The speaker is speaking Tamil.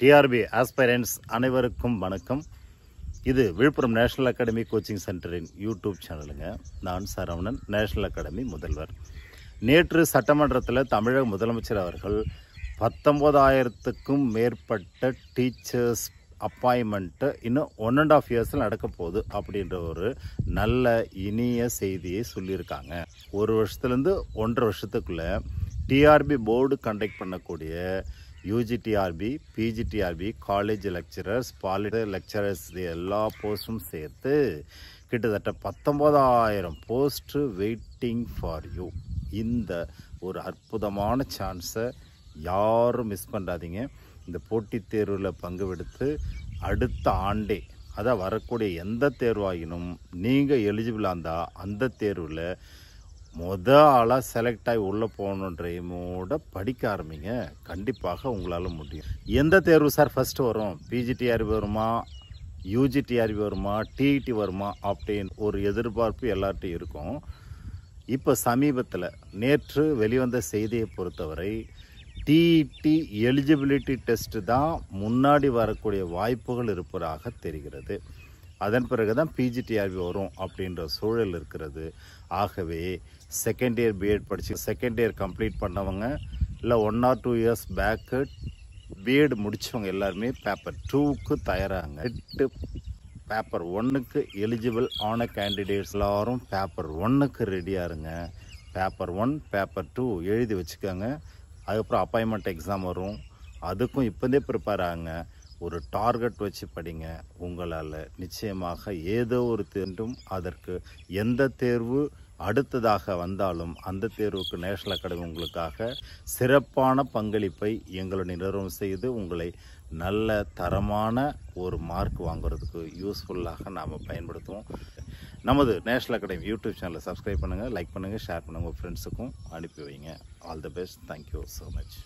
டிஆர்பி ஆஸ்பைரன்ஸ் அனைவருக்கும் வணக்கம் இது விழுப்புரம் நேஷனல் அகாடமி கோச்சிங் சென்டரின் யூடியூப் சேனலுங்க நான் சரவணன் நேஷனல் அகாடமி முதல்வர் நேற்று சட்டமன்றத்தில் தமிழக முதலமைச்சர் அவர்கள் பத்தொம்போதாயிரத்துக்கும் மேற்பட்ட டீச்சர்ஸ் அப்பாயின்மெண்ட்டு இன்னும் ஒன் அண்ட் ஆஃப் இயர்ஸில் நடக்க போகுது அப்படின்ற ஒரு நல்ல இனிய செய்தியை சொல்லியிருக்காங்க ஒரு வருஷத்துலேருந்து ஒன்றரை வருஷத்துக்குள்ளே டிஆர்பி போர்டு கண்டக்ட் பண்ணக்கூடிய யூஜிடிஆர்பி பிஜிடிஆர்பி காலேஜ் லெக்சரர்ஸ் பாலிட லெக்சரர்ஸ் எல்லா போஸ்ட்டும் சேர்த்து கிட்டத்தட்ட பத்தொம்போதாயிரம் போஸ்ட்டு வெயிட்டிங் ஃபார் யூ இந்த ஒரு அற்புதமான சான்ஸை யாரும் மிஸ் பண்ணாதீங்க இந்த போட்டித் தேர்வில் பங்கு எடுத்து அடுத்த ஆண்டே அதை வரக்கூடிய எந்த தேர்வாகினும் நீங்கள் எலிஜிபிளாக இருந்தால் அந்த தேர்வில் முத ஆளாக செலக்ட் ஆகி உள்ளே போகணுன்ற எய்மோட படிக்க ஆரம்பிங்க கண்டிப்பாக உங்களால் முடியும் எந்த தேர்வு சார் ஃபஸ்ட்டு வரும் பிஜிடிஆர்பி வருமா யூஜிடிஆர்பி வருமா டிஇடி e வருமா அப்படின்னு ஒரு எதிர்பார்ப்பு எல்லார்ட்டையும் இருக்கும் இப்போ சமீபத்தில் நேற்று வெளிவந்த செய்தியை பொறுத்தவரை டிஇடி எலிஜிபிலிட்டி டெஸ்ட்டு தான் முன்னாடி வரக்கூடிய வாய்ப்புகள் இருப்பதாக தெரிகிறது அதன் பிறகு தான் பிஜிடிஆர்பி வரும் அப்படின்ற சூழல் இருக்கிறது ஆகவே செகண்ட் இயர் பிஎட் படித்து செகண்ட் இயர் கம்ப்ளீட் பண்ணவங்க இல்லை one or two years back BEd முடித்தவங்க எல்லாருமே பேப்பர் டூவுக்கு தயாராங்க எட்டு பேப்பர் ஒன்றுக்கு எலிஜிபிள் ஆன கேண்டிடேட்ஸ் எல்லாரும் பேப்பர் ஒன்றுக்கு ரெடியாக இருங்க பேப்பர் ஒன் பேப்பர் டூ எழுதி வச்சுக்கோங்க அதுக்கப்புறம் அப்பாயின்மெண்ட் எக்ஸாம் வரும் அதுக்கும் இப்போதே ப்ரிப்பேர் ஆகுங்க ஒரு டார்கெட் வச்சு படிங்க உங்களால் நிச்சயமாக ஏதோ ஒரு தேர்வும் அதற்கு எந்த தேர்வு அடுத்ததாக வந்தாலும் அந்த தேர்வுக்கு நேஷனல் அகாடமி உங்களுக்காக சிறப்பான பங்களிப்பை எங்களுடைய நிறுவனம் செய்து உங்களை நல்ல தரமான ஒரு மார்க் வாங்குறதுக்கு யூஸ்ஃபுல்லாக நாம் பயன்படுத்துவோம் நமது நேஷனல் அகாடமி யூடியூப் சேனலை சப்ஸ்கிரைப் பண்ணுங்கள் லைக் பண்ணுங்கள் ஷேர் பண்ணுங்கள் உங்கள் ஃப்ரெண்ட்ஸுக்கும் அனுப்பி வைங்க all the best thank you so much